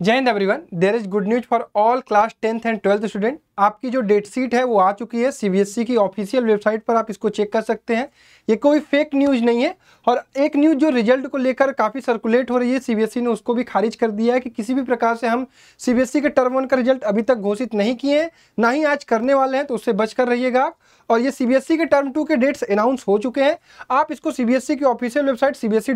Join everyone, there is good news for all class 10th and 12th student. आपकी जो date sheet है वो आ चुकी है सीबीएसई e की ऑफिशियल वेबसाइट पर आप इसको चेक कर सकते हैं ये कोई फेक न्यूज़ नहीं है और एक न्यूज़ जो रिजल्ट को लेकर काफ़ी सर्कुलेट हो रही है सीबीएसई e ने उसको भी खारिज कर दिया है कि किसी भी प्रकार से हम सीबीएसई e के टर्म वन का रिजल्ट अभी तक घोषित नहीं किए हैं ना ही आज करने वाले हैं तो उससे बच कर रहिएगा आप और ये सीबीएसई के टर्म टू के डेट्स अनाउंस हो चुके हैं आप इसको सीबीएसई की ऑफिशियल वेबसाइट सीबीएसई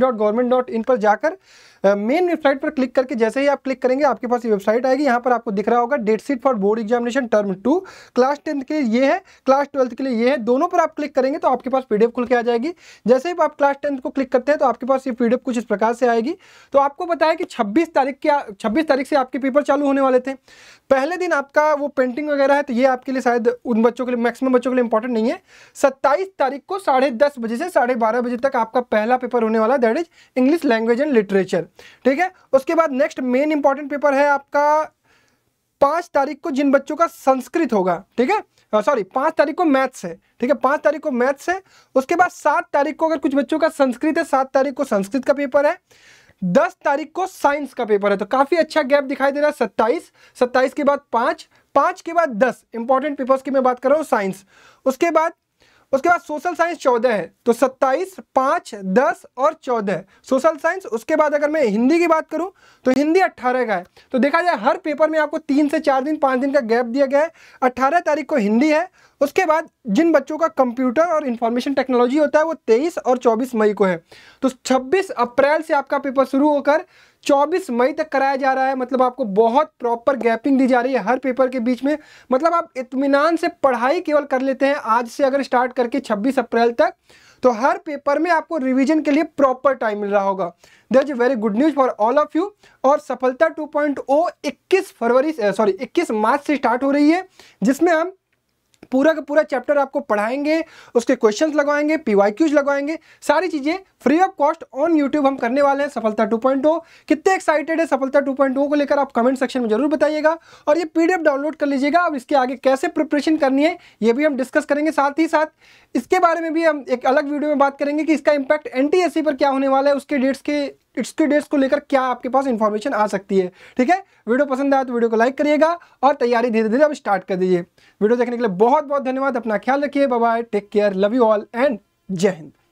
पर जाकर मेन वेबसाइट पर क्लिक करके जैसे ही आप क्लिक करेंगे आपके पास ये वेबसाइट आएगी यहाँ पर आपको दिख रहा होगा date sheet for board examination term two class tenth के लिए ये है क्लास ट्वेल्थ के लिए ये है दोनों पर आप क्लिक करेंगे तो आपके पास पीडीएफ खुल के आ जाएगी जैसे ही आप क्लास टेंथ को क्लिक करते हैं तो आपके पास ये पीडीएफ कुछ इस प्रकार से आएगी तो आपको बताया कि छब्बीस तारीख के छब्बीस तारीख से आपके पेपर चालू होने वाले थे पहले दिन आपका वो पेंटिंग वगैरह है तो ये आपके लिए शायद उन बच्चों के लिए मैक्सिमम बच्चों के लिए इंपॉर्टेंट नहीं है सत्ताईस तारीख को साढ़े दस बजे से साढ़े बारह बजे तक आपका पहला पेपर होने वाला that is English language and literature ठीक है उसके बाद नेक्स्ट मेन इंपॉर्टेंट पेपर है आपका पाँच तारीख को जिन बच्चों का संस्कृत होगा ठीक है सॉरी पांच तारीख को मैथ्स है ठीक है पांच तारीख को मैथ्स है उसके बाद सात तारीख को अगर कुछ बच्चों का संस्कृत है सात तारीख को संस्कृत का पेपर है दस तारीख को साइंस का पेपर है तो काफ़ी अच्छा गैप दिखाई दे रहा है सत्ताईस सत्ताईस के बाद पांच पांच के बाद दस इंपॉर्टेंट पेपर्स की मैं बात कर रहा हूँ साइंस उसके बाद उसके बाद सोशल साइंस चौदह है तो सत्ताईस पाँच दस और चौदह सोशल साइंस उसके बाद अगर मैं हिंदी की बात करूं तो हिंदी अट्ठारह का है तो देखा जाए हर पेपर में आपको तीन से चार दिन पाँच दिन का गैप दिया गया है अट्ठारह तारीख को हिंदी है उसके बाद जिन बच्चों का कंप्यूटर और इन्फॉर्मेशन टेक्नोलॉजी होता है वो तेईस और चौबीस मई को है तो छब्बीस अप्रैल से आपका पेपर शुरू होकर 24 मई तक कराया जा रहा है मतलब आपको बहुत प्रॉपर गैपिंग दी जा रही है हर पेपर के बीच में मतलब आप इतमान से पढ़ाई केवल कर लेते हैं आज से अगर स्टार्ट करके 26 अप्रैल तक तो हर पेपर में आपको रिवीजन के लिए प्रॉपर टाइम मिल रहा होगा that is very good news for all of you और सफलता 2.0 21 फरवरी सॉरी 21 मार्च से स्टार्ट हो रही है जिसमें हम पूरा का पूरा चैप्टर आपको पढ़ाएंगे उसके क्वेश्चंस लगवाएंगे पीवाईक्यूज लगवाएंगे सारी चीज़ें free of cost on YouTube हम करने वाले हैं सफलता 2.0 कितने एक्साइटेड है सफलता 2.0 को लेकर आप कमेंट सेक्शन में जरूर बताइएगा और ये पीडीएफ डाउनलोड कर लीजिएगा अब इसके आगे कैसे प्रिपरेशन करनी है ये भी हम डिस्कस करेंगे साथ ही साथ इसके बारे में भी हम एक अलग वीडियो में बात करेंगे कि इसका इम्पैक्ट एन पर क्या होने वाला है उसके डेट्स के इसके डेट्स को लेकर क्या आपके पास इन्फॉर्मेशन आ सकती है ठीक है वीडियो पसंद आया तो वीडियो को लाइक करिएगा और तैयारी धीरे धीरे अब स्टार्ट कर दीजिए वीडियो देखने के लिए बहुत बहुत धन्यवाद अपना ख्याल रखिए bye take care love you all and जय हिंद